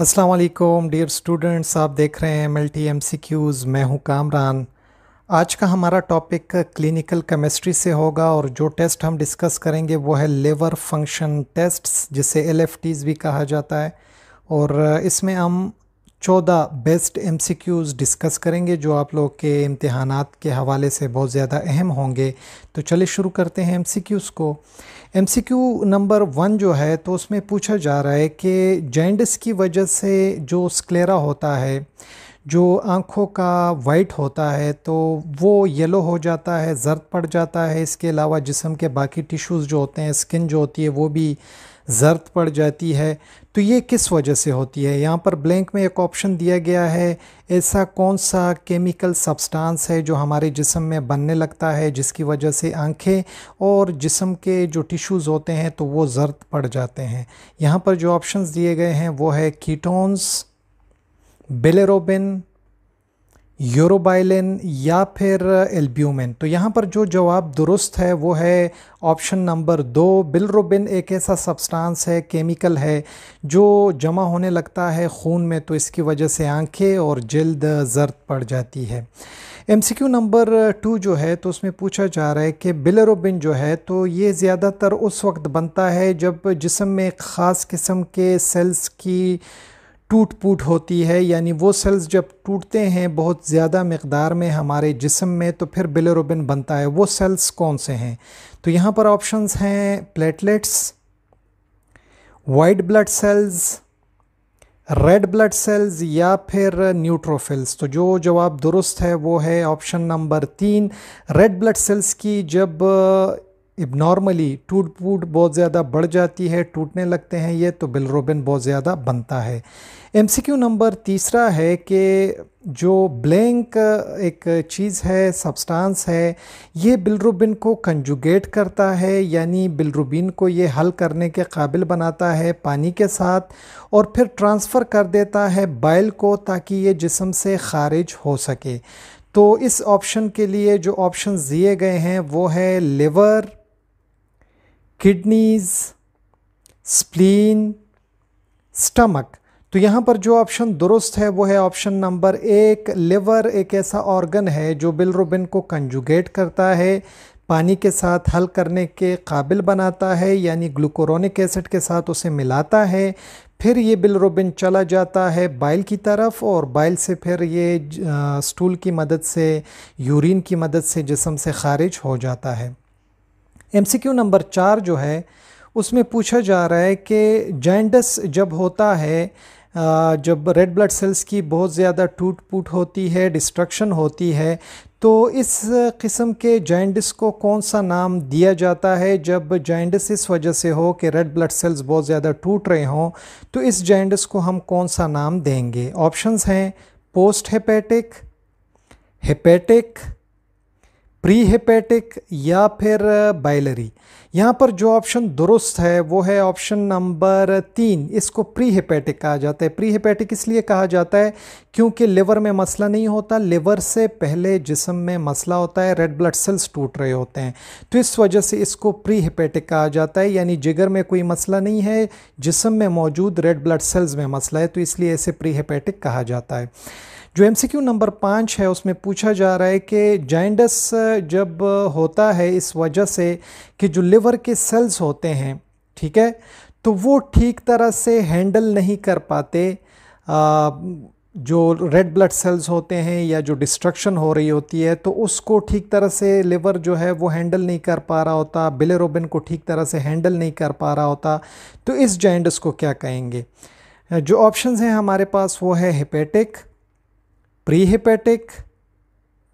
अस्सलाम वालेकुम dear students आप देख रहे हैं मल्टी एमसीक्यूज़ मैं हूं कामरान आज का हमारा टॉपिक क्लिनिकल केमिस्ट्री से होगा और जो टेस्ट हम डिस्कस करेंगे वो है लिवर फंक्शन टेस्ट्स जिसे एल भी कहा जाता है और इसमें हम चौदह best M C Qs discuss करेंगे जो आप लोग के इम्तहान के हवाले से बहुत ज़्यादा अहम होंगे तो चलिए शुरू करते हैं एम सी क्यूज़ को M C Q number one जो है तो उसमें पूछा जा रहा है कि जेंडिस की वजह से जो स्क्लेरा होता है जो आँखों का वाइट होता है तो वो येलो हो जाता है जर्द पड़ जाता है इसके अलावा जिसम के बाकी टिश्यूज़ जो होते हैं स्किन जो होती है वो भी ज़रद पड़ जाती है तो ये किस वजह से होती है यहाँ पर ब्लैंक में एक ऑप्शन दिया गया है ऐसा कौन सा केमिकल सब्सटेंस है जो हमारे जिसम में बनने लगता है जिसकी वजह से आंखें और जिसम के जो टिश्यूज़ होते हैं तो वो ज़रद पड़ जाते हैं यहाँ पर जो ऑप्शंस दिए गए हैं वो है कीटोन्स बेलेरोबिन यूरोबाइलिन या फिर एल्ब्यूमिन तो यहाँ पर जो जवाब दुरुस्त है वो है ऑप्शन नंबर दो बिलरोबिन एक ऐसा सब्सटेंस है केमिकल है जो जमा होने लगता है खून में तो इसकी वजह से आंखें और जल्द जर्द पड़ जाती है एमसीक्यू नंबर टू जो है तो उसमें पूछा जा रहा है कि बिलरोबिन जो है तो ये ज़्यादातर उस वक्त बनता है जब जिसम में ख़ास किस्म के सेल्स की टूट फूट होती है यानी वो सेल्स जब टूटते हैं बहुत ज़्यादा मकदार में हमारे जिसम में तो फिर बिलरोबिन बनता है वो सेल्स कौन से हैं तो यहाँ पर ऑप्शंस हैं platelets white blood cells red blood cells या फिर न्यूट्रोफिल्स तो जो जवाब दुरुस्त है वो है ऑप्शन नंबर तीन रेड ब्लड सेल्स की जब इब नॉर्मली टूट फूट बहुत ज़्यादा बढ़ जाती है टूटने लगते हैं ये तो बिलरोबिन बहुत ज़्यादा बनता है क्यू नंबर तीसरा है कि जो ब्लैंक एक चीज़ है सब्सटेंस है ये बिलरुबिन को कंजुगेट करता है यानी बिलरुबिन को ये हल करने के काबिल बनाता है पानी के साथ और फिर ट्रांसफ़र कर देता है बाइल को ताकि ये जिसम से खारिज हो सके तो इस ऑप्शन के लिए जो ऑप्शन दिए गए हैं वो है लिवर किडनीज़ स्प्लीन स्टमक तो यहाँ पर जो ऑप्शन दुरुस्त है वो है ऑप्शन नंबर एक लिवर एक ऐसा ऑर्गन है जो बिलरोबिन को कंजुगेट करता है पानी के साथ हल करने के काबिल बनाता है यानी ग्लूकोरोनिक एसिड के साथ उसे मिलाता है फिर ये बिलरोबिन चला जाता है बाइल की तरफ और बाइल से फिर ये स्टूल की मदद से यूरिन की मदद से जिसम से खारिज हो जाता है एमसीक्यू नंबर चार जो है उसमें पूछा जा रहा है कि जैंडस जब होता है जब रेड ब्लड सेल्स की बहुत ज़्यादा टूट फूट होती है डिस्ट्रक्शन होती है तो इस किस्म के जॉइंडिस को कौन सा नाम दिया जाता है जब जॉइंडिस इस वजह से हो कि रेड ब्लड सेल्स बहुत ज़्यादा टूट रहे हों तो इस जॉइंडिस को हम कौन सा नाम देंगे ऑप्शंस हैं post hepatic hepatic pre hepatic या फिर बाइलरी यहाँ पर जो ऑप्शन दुरुस्त है वो है ऑप्शन नंबर तीन इसको प्री हेपेटिक कहा जाता है प्री हेपेटिक इसलिए कहा जाता है क्योंकि लिवर में मसला नहीं होता लिवर से पहले जिसम में मसला होता है रेड ब्लड सेल्स टूट रहे होते हैं तो इस वजह से इसको प्री हेपेटिक कहा जाता है यानी जिगर में कोई मसला नहीं है जिसम में मौजूद रेड ब्लड सेल्स में मसला है तो इसलिए इसे प्री हेपेटिक कहा जाता है जो एमसीक्यू नंबर पाँच है उसमें पूछा जा रहा है कि जाइंडस जब होता है इस वजह से कि जो लिवर के सेल्स होते हैं ठीक है तो वो ठीक तरह से हैंडल नहीं कर पाते आ, जो रेड ब्लड सेल्स होते हैं या जो डिस्ट्रक्शन हो रही होती है तो उसको ठीक तरह से लिवर जो है वो हैंडल नहीं कर पा रहा होता बिलेरोबिन को ठीक तरह से हैंडल नहीं कर पा रहा होता तो इस जाइंडस को क्या कहेंगे जो ऑप्शंस हैं हमारे पास वो है hepatic pre hepatic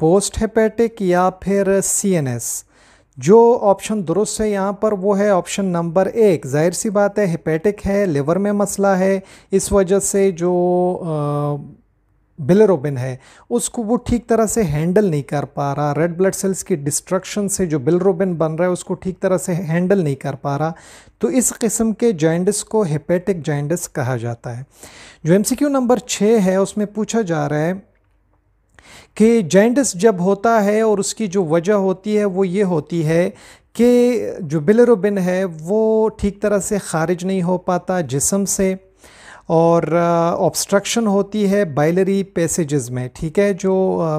post hepatic या फिर सीएनएस जो ऑप्शन दुरुस्त है यहाँ पर वो है ऑप्शन नंबर एक जाहिर सी बात है हेपेटिक है लिवर में मसला है इस वजह से जो आ, बिलरोबिन है उसको वो ठीक तरह से हैंडल नहीं कर पा रहा रेड ब्लड सेल्स की डिस्ट्रक्शन से जो बिलरोबिन बन रहा है उसको ठीक तरह से हैंडल नहीं कर पा रहा तो इस किस्म के जॉइंडस को हेपेटिक जॉइंडस कहा जाता है जो एम नंबर छः है उसमें पूछा जा रहा है कि जेंडस जब होता है और उसकी जो वजह होती है वो ये होती है कि जो बिलरोबिन है वो ठीक तरह से ख़ारिज नहीं हो पाता जिसम से और ऑब्स्ट्रक्शन होती है बाइलरी पैसेजेस में ठीक है जो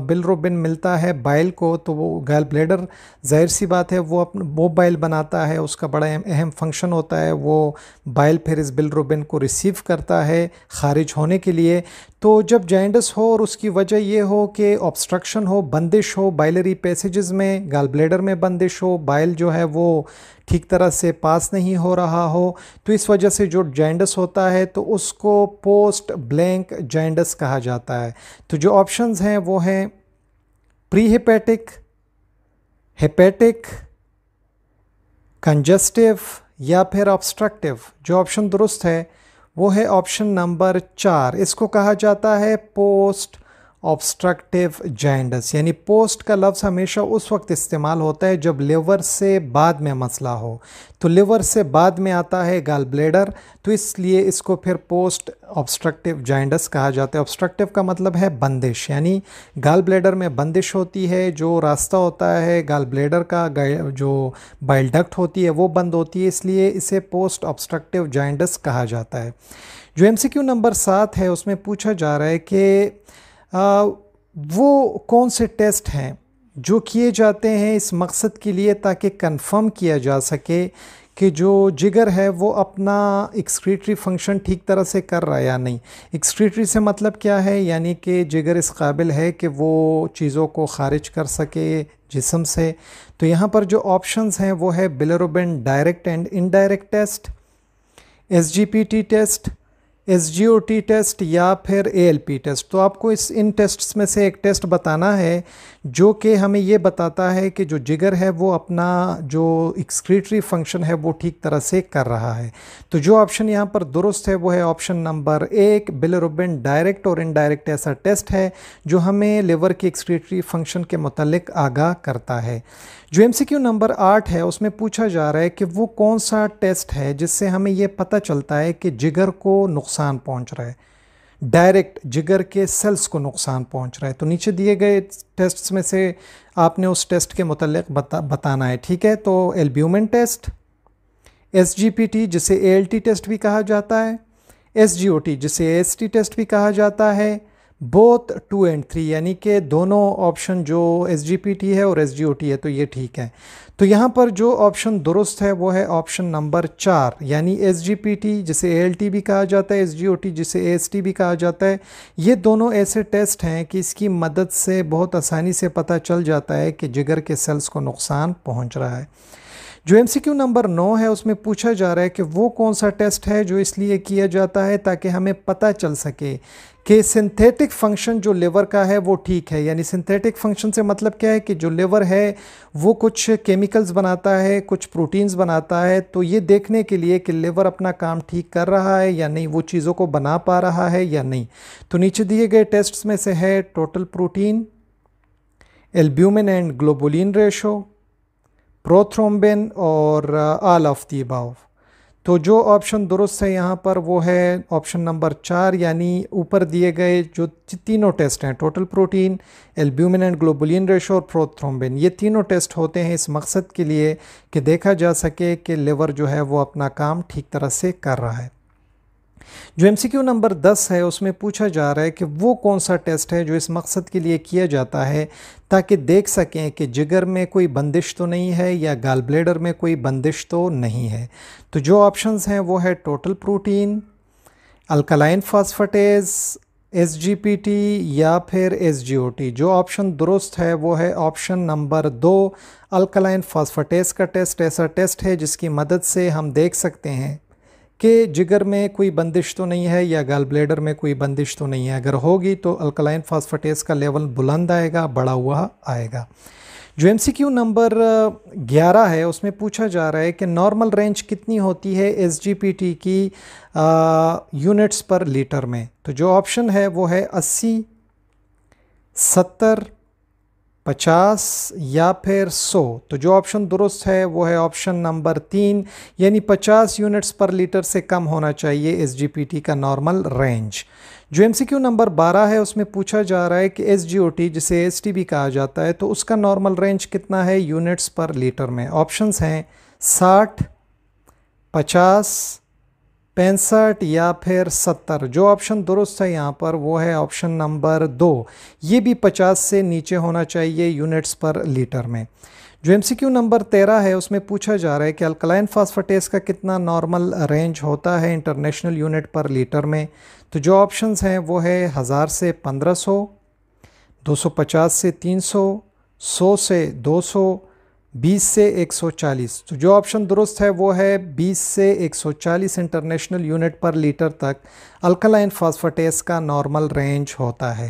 बिलरोबिन मिलता है बाइल को तो वो गैल ब्लेडर जाहिर सी बात है वो अपन वो बाइल बनाता है उसका बड़ा अहम फंक्शन होता है वो बाइल फिर इस बिलरोबिन को रिसीव करता है ख़ारिज होने के लिए तो जब जैंडस हो और उसकी वजह ये हो कि ऑब्स्ट्रक्शन हो बंदिश हो बाइलरी पैसेजेस में गाल ब्लेडर में बंदिश हो बाइल जो है वो ठीक तरह से पास नहीं हो रहा हो तो इस वजह से जो जैंडस होता है तो उसको पोस्ट ब्लैंक जैंडस कहा जाता है तो जो ऑप्शंस हैं वो हैं प्री हेपेटिक हेपेटिक कंजस्टिव या फिर ऑब्स्ट्रक्टिव जो ऑप्शन दुरुस्त है वो है ऑप्शन नंबर चार इसको कहा जाता है पोस्ट ऑब्स्ट्रक्टिव जैंडस यानी पोस्ट का लफ्ज़ हमेशा उस वक्त इस्तेमाल होता है जब लिवर से बाद में मसला हो तो लिवर से बाद में आता है गाल ब्लेडर तो इसलिए इसको फिर पोस्ट ऑब्स्ट्रक्टिव जैंडस कहा जाता है ऑब्स्ट्रक्टिव का मतलब है बंदिश यानी गाल ब्लेडर में बंदिश होती है जो रास्ता होता है गाल ब्लेडर का जो बाइलडक्ट होती है वो बंद होती है इसलिए इसे पोस्ट ऑब्स्ट्रक्टिव जैंडस कहा जाता है जो क्यू नंबर सात है उसमें पूछा जा रहा है कि वो कौन से टेस्ट हैं जो किए जाते हैं इस मकसद के लिए ताकि कंफर्म किया जा सके कि जो जिगर है वो अपना एक्सक्रीटरी फंक्शन ठीक तरह से कर रहा है या नहीं एक्सक्रीटरी से मतलब क्या है यानी कि जिगर इस काबिल है कि वो चीज़ों को खारिज कर सके जिसम से तो यहाँ पर जो ऑप्शंस हैं वो है bilirubin direct and indirect test S test S G test या फिर ए टेस्ट तो आपको इस इन टेस्ट्स में से एक टेस्ट बताना है जो कि हमें ये बताता है कि जो जिगर है वो अपना जो एक्सक्रीटरी फंक्शन है वो ठीक तरह से कर रहा है तो जो ऑप्शन यहाँ पर दुरुस्त है वो है ऑप्शन नंबर एक बिलरुबिन डायरेक्ट और इनडायरेक्ट ऐसा टेस्ट है जो हमें लिवर की एक्सक्रीटरी फंक्शन के मतलब आगाह करता है जो एम नंबर आठ है उसमें पूछा जा रहा है कि वो कौन सा टेस्ट है जिससे हमें ये पता चलता है कि जिगर को नुकसान नुकसान पहुंच रहा है डायरेक्ट जिगर के सेल्स को नुकसान पहुंच रहा है तो नीचे दिए गए टेस्ट्स में से आपने उस टेस्ट के मतलब बता, बताना है ठीक है तो एल्ब्यूमिन टेस्ट एस जिसे ए टेस्ट भी कहा जाता है एस जिसे ए टेस्ट भी कहा जाता है बोथ टू एंड थ्री यानी कि दोनों ऑप्शन जो एस है और एस है तो ये ठीक है तो यहाँ पर जो ऑप्शन दुरुस्त है वो है ऑप्शन नंबर चार यानी एस जिसे ए भी कहा जाता है एस जिसे ए भी कहा जाता है ये दोनों ऐसे टेस्ट हैं कि इसकी मदद से बहुत आसानी से पता चल जाता है कि जिगर के सेल्स को नुकसान पहुँच रहा है जो एम नंबर नौ है उसमें पूछा जा रहा है कि वो कौन सा टेस्ट है जो इसलिए किया जाता है ताकि हमें पता चल सके कि सिंथेटिक फंक्शन जो लिवर का है वो ठीक है यानी सिंथेटिक फंक्शन से मतलब क्या है कि जो लिवर है वो कुछ केमिकल्स बनाता है कुछ प्रोटीन्स बनाता है तो ये देखने के लिए कि लिवर अपना काम ठीक कर रहा है या नहीं वो चीज़ों को बना पा रहा है या नहीं तो नीचे दिए गए टेस्ट्स में से है total protein albumin and globulin ratio prothrombin और आल ऑफ दी अबाव तो जो ऑप्शन दुरुस्त है यहाँ पर वो है ऑप्शन नंबर चार यानी ऊपर दिए गए जो तीनों टेस्ट हैं total protein albumin and globulin ratio और प्रोथ्रोम्बिन ये तीनों टेस्ट होते हैं इस मकसद के लिए कि देखा जा सके कि लिवर जो है वो अपना काम ठीक तरह से कर रहा है जो एमसीक्यू नंबर 10 है उसमें पूछा जा रहा है कि वो कौन सा टेस्ट है जो इस मकसद के लिए किया जाता है ताकि देख सकें कि जिगर में कोई बंदिश तो नहीं है या गाल ब्लेडर में कोई बंदिश तो नहीं है तो जो ऑप्शंस हैं वो है total protein alkaline phosphatase S G P T या फिर एस जी ओ टी जो ऑप्शन दुरुस्त है वो है ऑप्शन नंबर दो अल्कलाइन फास्फेटेज का टेस्ट ऐसा टेस्ट है जिसकी मदद से हम देख सकते हैं कि जिगर में कोई बंदिश तो नहीं है या गाल ब्लेडर में कोई बंदिश तो नहीं है अगर होगी तो अल्कलाइन फास्फेटेस का लेवल बुलंद आएगा बढ़ा हुआ आएगा जो एम नंबर 11 है उसमें पूछा जा रहा है कि नॉर्मल रेंज कितनी होती है एस की यूनिट्स पर लीटर में तो जो ऑप्शन है वो है 80, 70, पचास या फिर सौ तो जो ऑप्शन दुरुस्त है वो है ऑप्शन नंबर तीन यानी पचास यूनिट्स पर लीटर से कम होना चाहिए एस का नॉर्मल रेंज जो एम नंबर बारह है उसमें पूछा जा रहा है कि एस जिसे एस भी कहा जाता है तो उसका नॉर्मल रेंज कितना है यूनिट्स पर लीटर में ऑप्शंस हैं साठ पचास पैंसठ या फिर सत्तर जो ऑप्शन दुरुस्त है यहाँ पर वो है ऑप्शन नंबर दो ये भी पचास से नीचे होना चाहिए यूनिट्स पर लीटर में जो एम नंबर तेरह है उसमें पूछा जा रहा है कि अल्कलाइन फास्फेटेस का कितना नॉर्मल रेंज होता है इंटरनेशनल यूनिट पर लीटर में तो जो ऑप्शंस हैं वो है हज़ार से पंद्रह सौ दो सौ पचास से तीन सौ सौ से दो सौ 20 से 140 तो जो ऑप्शन दुरुस्त है वो है 20 से 140 इंटरनेशनल यूनिट पर लीटर तक अल्कलाइन फॉस्फेटेस का नॉर्मल रेंज होता है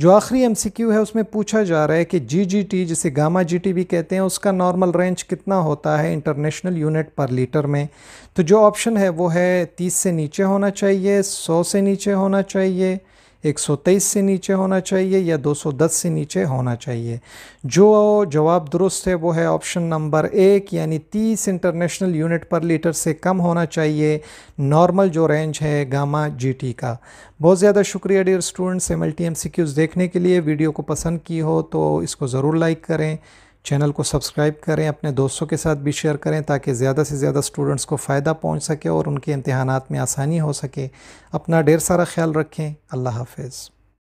जो आखिरी एमसीक्यू है उसमें पूछा जा रहा है कि जीजीटी जिसे गामा जीटी भी कहते हैं उसका नॉर्मल रेंज कितना होता है इंटरनेशनल यूनिट पर लीटर में तो जो ऑप्शन है वो है तीस से नीचे होना चाहिए सौ से नीचे होना चाहिए 123 से नीचे होना चाहिए या 210 से नीचे होना चाहिए जो जवाब दुरुस्त है वो है ऑप्शन नंबर एक यानी 30 इंटरनेशनल यूनिट पर लीटर से कम होना चाहिए नॉर्मल जो रेंज है गामा जीटी का बहुत ज़्यादा शुक्रिया डियर स्टूडेंट्स एम एल देखने के लिए वीडियो को पसंद की हो तो इसको ज़रूर लाइक करें चैनल को सब्सक्राइब करें अपने दोस्तों के साथ भी शेयर करें ताकि ज़्यादा से ज़्यादा स्टूडेंट्स को फ़ायदा पहुँच सके और उनके इम्तहान में आसानी हो सके अपना ढेर सारा ख्याल रखें अल्लाह हाफिज़